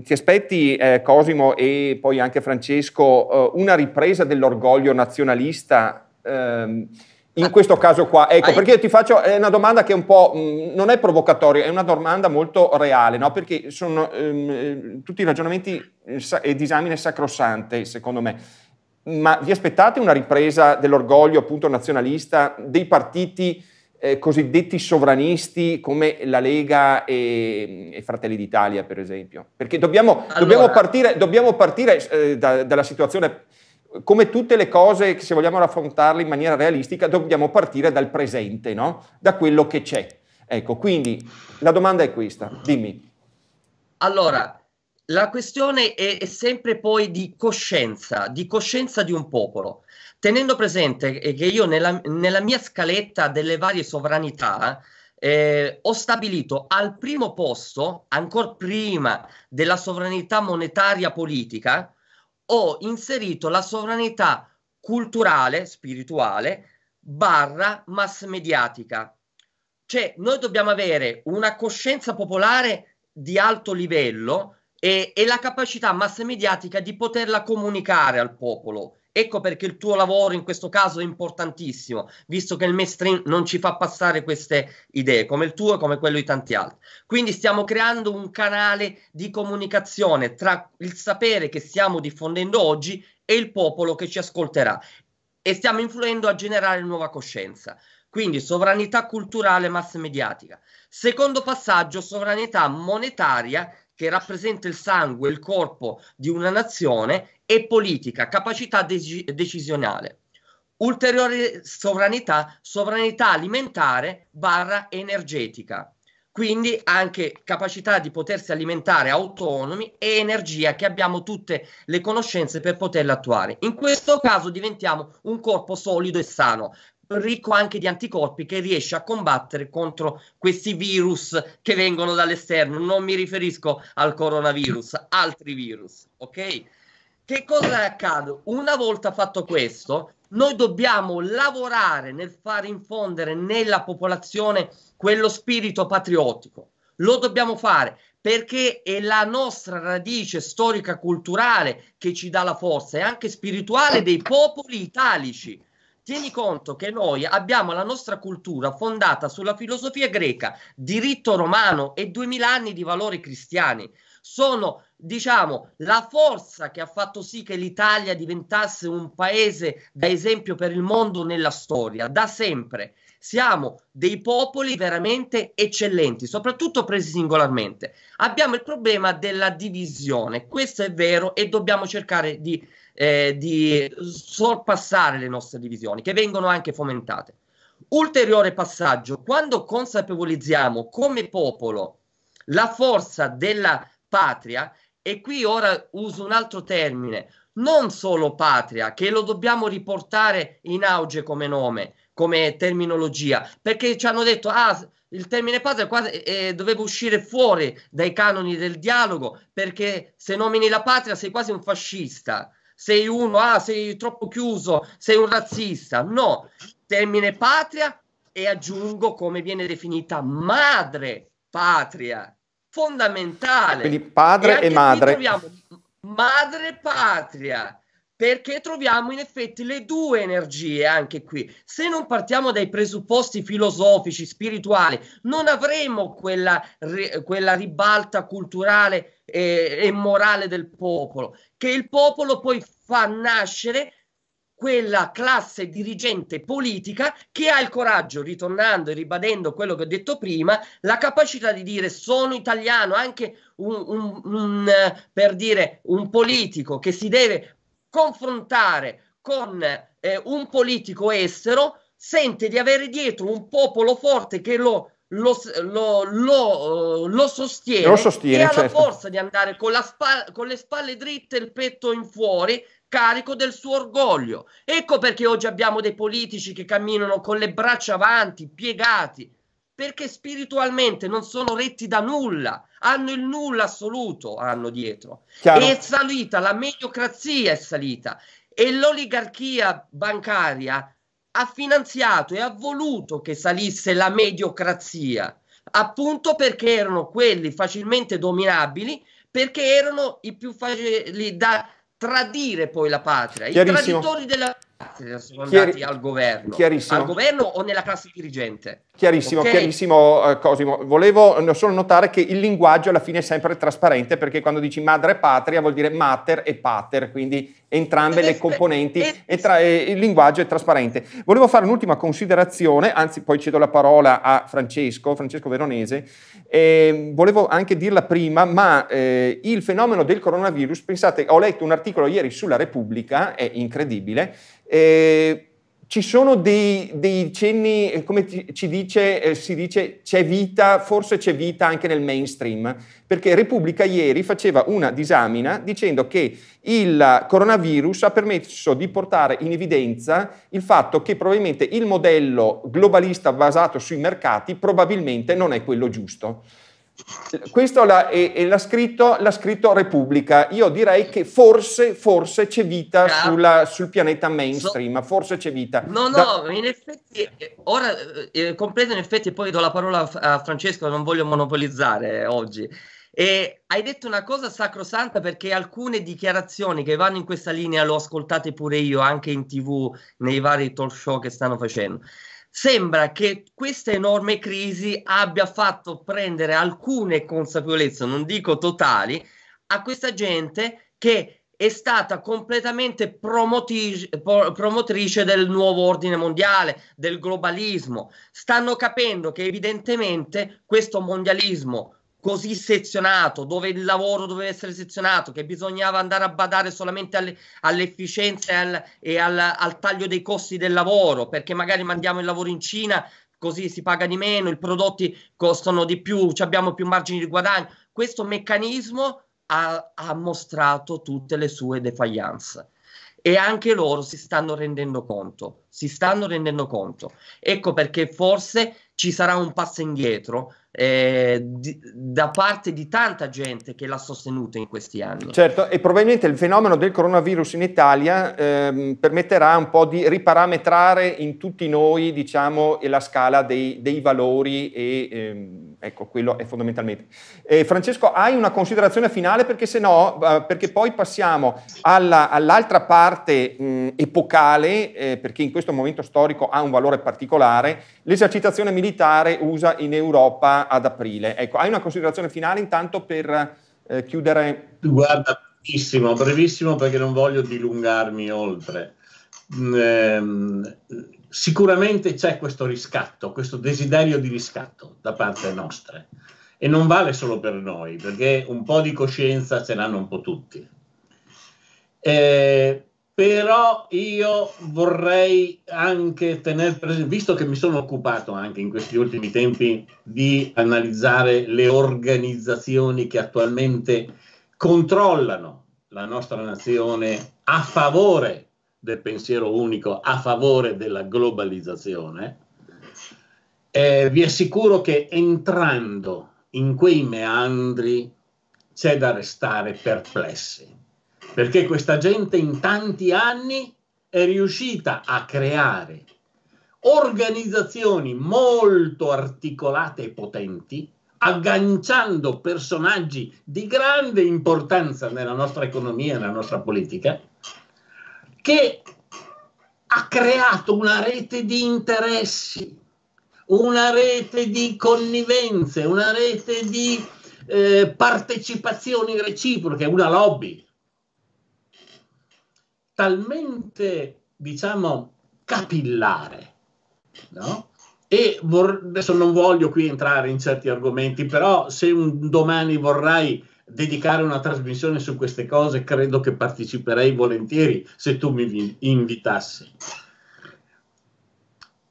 Ti aspetti, eh, Cosimo e poi anche Francesco, eh, una ripresa dell'orgoglio nazionalista ehm, in ah, questo caso qua? Ecco, hai... perché io ti faccio è una domanda che un po' mh, mm, non è provocatoria, è una domanda molto reale, no? perché sono ehm, eh, tutti i ragionamenti eh, e disamine sacrosante, secondo me. Ma vi aspettate una ripresa dell'orgoglio appunto nazionalista dei partiti? eh, cosiddetti sovranisti come la Lega e, e Fratelli d'Italia, per esempio. Perché dobbiamo, allora. dobbiamo partire, dobbiamo partire eh, da, dalla situazione, come tutte le cose, se vogliamo raffrontarle in maniera realistica, dobbiamo partire dal presente, no? da quello che c'è. Ecco, quindi la domanda è questa, dimmi. Allora, la questione è, è sempre poi di coscienza, di coscienza di un popolo tenendo presente che io nella, nella mia scaletta delle varie sovranità eh, ho stabilito al primo posto, ancora prima della sovranità monetaria politica, ho inserito la sovranità culturale, spirituale, barra mass mediatica. Cioè, noi dobbiamo avere una coscienza popolare di alto livello e, e la capacità mass mediatica di poterla comunicare al popolo Ecco perché il tuo lavoro in questo caso è importantissimo, visto che il mainstream non ci fa passare queste idee, come il tuo e come quello di tanti altri. Quindi stiamo creando un canale di comunicazione tra il sapere che stiamo diffondendo oggi e il popolo che ci ascolterà e stiamo influendo a generare nuova coscienza. Quindi sovranità culturale mass mediatica. Secondo passaggio, sovranità monetaria che rappresenta il sangue, il corpo di una nazione e politica, capacità de- decisionale. Ulteriore sovranità, sovranità alimentare barra energetica, quindi anche capacità di potersi alimentare autonomi e energia che abbiamo tutte le conoscenze per poterla attuare. In questo caso diventiamo un corpo solido e sano, ricco anche di anticorpi che riesce a combattere contro questi virus che vengono dall'esterno. Non mi riferisco al coronavirus, altri virus, ok? Che cosa accade? Una volta fatto questo, noi dobbiamo lavorare nel far infondere nella popolazione quello spirito patriottico. Lo dobbiamo fare perché è la nostra radice storica culturale che ci dà la forza e anche spirituale dei popoli italici Tieni conto che noi abbiamo la nostra cultura fondata sulla filosofia greca, diritto romano e duemila anni di valori cristiani. Sono, diciamo, la forza che ha fatto sì che l'Italia diventasse un paese da esempio per il mondo nella storia, da sempre siamo dei popoli veramente eccellenti, soprattutto presi singolarmente. Abbiamo il problema della divisione, questo è vero e dobbiamo cercare di eh, di sorpassare le nostre divisioni, che vengono anche fomentate. Ulteriore passaggio, quando consapevolizziamo come popolo la forza della patria, e qui ora uso un altro termine, non solo patria, che lo dobbiamo riportare in auge come nome, come terminologia, perché ci hanno detto, ah, il termine patria quasi, eh, eh, doveva uscire fuori dai canoni del dialogo, perché se nomini la patria sei quasi un fascista sei uno, ah, sei troppo chiuso, sei un razzista. No, termine patria e aggiungo come viene definita madre patria, fondamentale. Quindi padre e, e madre. Madre patria perché troviamo in effetti le due energie anche qui. Se non partiamo dai presupposti filosofici, spirituali, non avremo quella, quella ribalta culturale e, eh, e morale del popolo, che il popolo poi fa nascere quella classe dirigente politica che ha il coraggio, ritornando e ribadendo quello che ho detto prima, la capacità di dire sono italiano, anche un, un, un, per dire un politico che si deve confrontare con eh, un politico estero sente di avere dietro un popolo forte che lo, lo, lo, lo, eh, lo sostiene, sostiene, e ha la certo. forza di andare con, spa- con le spalle dritte e il petto in fuori carico del suo orgoglio. Ecco perché oggi abbiamo dei politici che camminano con le braccia avanti, piegati, perché spiritualmente non sono retti da nulla, hanno il nulla assoluto, hanno dietro. Chiaro. È salita, la mediocrazia è salita e l'oligarchia bancaria ha finanziato e ha voluto che salisse la mediocrazia, appunto perché erano quelli facilmente dominabili, perché erano i più facili da tradire poi la patria, i traditori della eh, sono Chiari... andati al governo. Chiarissimo. Al governo o nella classe dirigente? Chiarissimo, okay? chiarissimo eh, Cosimo. Volevo solo notare che il linguaggio alla fine è sempre trasparente perché quando dici madre e patria vuol dire mater e pater, quindi entrambe le componenti eh, e, tra, il linguaggio è trasparente. Volevo fare un'ultima considerazione, anzi poi cedo la parola a Francesco, Francesco Veronese. Eh, volevo anche dirla prima, ma eh, il fenomeno del coronavirus, pensate, ho letto un articolo ieri sulla Repubblica, è incredibile, eh, ci sono dei, dei cenni, eh, come ci dice, eh, si dice, c'è vita, forse c'è vita anche nel mainstream, perché Repubblica ieri faceva una disamina dicendo che il coronavirus ha permesso di portare in evidenza il fatto che probabilmente il modello globalista basato sui mercati probabilmente non è quello giusto questo l'ha, è, è l'ha, scritto, l'ha, scritto, Repubblica. Io direi che forse, forse c'è vita sulla, sul pianeta mainstream, so, forse c'è vita. No, no, da... in effetti, ora eh, eh completo in effetti, poi do la parola a Francesco, non voglio monopolizzare oggi. E hai detto una cosa sacrosanta perché alcune dichiarazioni che vanno in questa linea le ho ascoltate pure io anche in tv, nei vari talk show che stanno facendo sembra che questa enorme crisi abbia fatto prendere alcune consapevolezze, non dico totali, a questa gente che è stata completamente promotrice, promotrice del nuovo ordine mondiale, del globalismo. Stanno capendo che evidentemente questo mondialismo così sezionato, dove il lavoro doveva essere sezionato, che bisognava andare a badare solamente alle, all'efficienza e, al, e al, al, taglio dei costi del lavoro, perché magari mandiamo il lavoro in Cina, così si paga di meno, i prodotti costano di più, abbiamo più margini di guadagno. Questo meccanismo ha, ha mostrato tutte le sue defaillance e anche loro si stanno rendendo conto si stanno rendendo conto. Ecco perché forse ci sarà un passo indietro eh, di, da parte di tanta gente che l'ha sostenuto in questi anni. Certo, e probabilmente il fenomeno del coronavirus in Italia eh, permetterà un po' di riparametrare in tutti noi, diciamo, la scala dei, dei valori e eh, ecco, quello è fondamentalmente. Francesco, hai una considerazione finale perché se no, eh, perché poi passiamo alla, all'altra parte mh, epocale, eh, perché in questo questo momento storico ha un valore particolare, l'esercitazione militare USA in Europa ad aprile. Ecco, hai una considerazione finale intanto per eh, chiudere? Guarda, brevissimo, brevissimo perché non voglio dilungarmi oltre. Mm, ehm, sicuramente c'è questo riscatto, questo desiderio di riscatto da parte nostra e non vale solo per noi, perché un po' di coscienza ce l'hanno un po' tutti. Eh, però io vorrei anche tenere presente, visto che mi sono occupato anche in questi ultimi tempi di analizzare le organizzazioni che attualmente controllano la nostra nazione a favore del pensiero unico, a favore della globalizzazione, eh, vi assicuro che entrando in quei meandri c'è da restare perplessi perché questa gente in tanti anni è riuscita a creare organizzazioni molto articolate e potenti, agganciando personaggi di grande importanza nella nostra economia e nella nostra politica, che ha creato una rete di interessi, una rete di connivenze, una rete di eh, partecipazioni reciproche, una lobby talmente, diciamo, capillare, no? E vor- adesso non voglio qui entrare in certi argomenti, però se un domani vorrai dedicare una trasmissione su queste cose, credo che parteciperei volentieri se tu mi invitassi.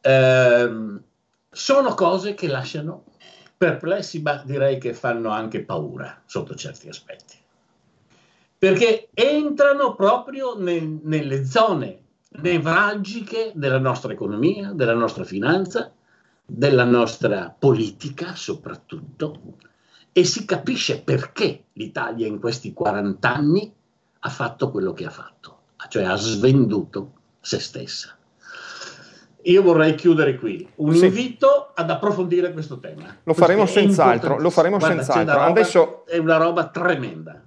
Eh, sono cose che lasciano perplessi, ma direi che fanno anche paura sotto certi aspetti perché entrano proprio nel, nelle zone nevralgiche della nostra economia, della nostra finanza, della nostra politica soprattutto, e si capisce perché l'Italia in questi 40 anni ha fatto quello che ha fatto, cioè ha svenduto se stessa. Io vorrei chiudere qui. Un sì. invito ad approfondire questo tema. Lo faremo senz'altro, lo faremo Guarda, senz'altro. Roba, Adesso è una roba tremenda.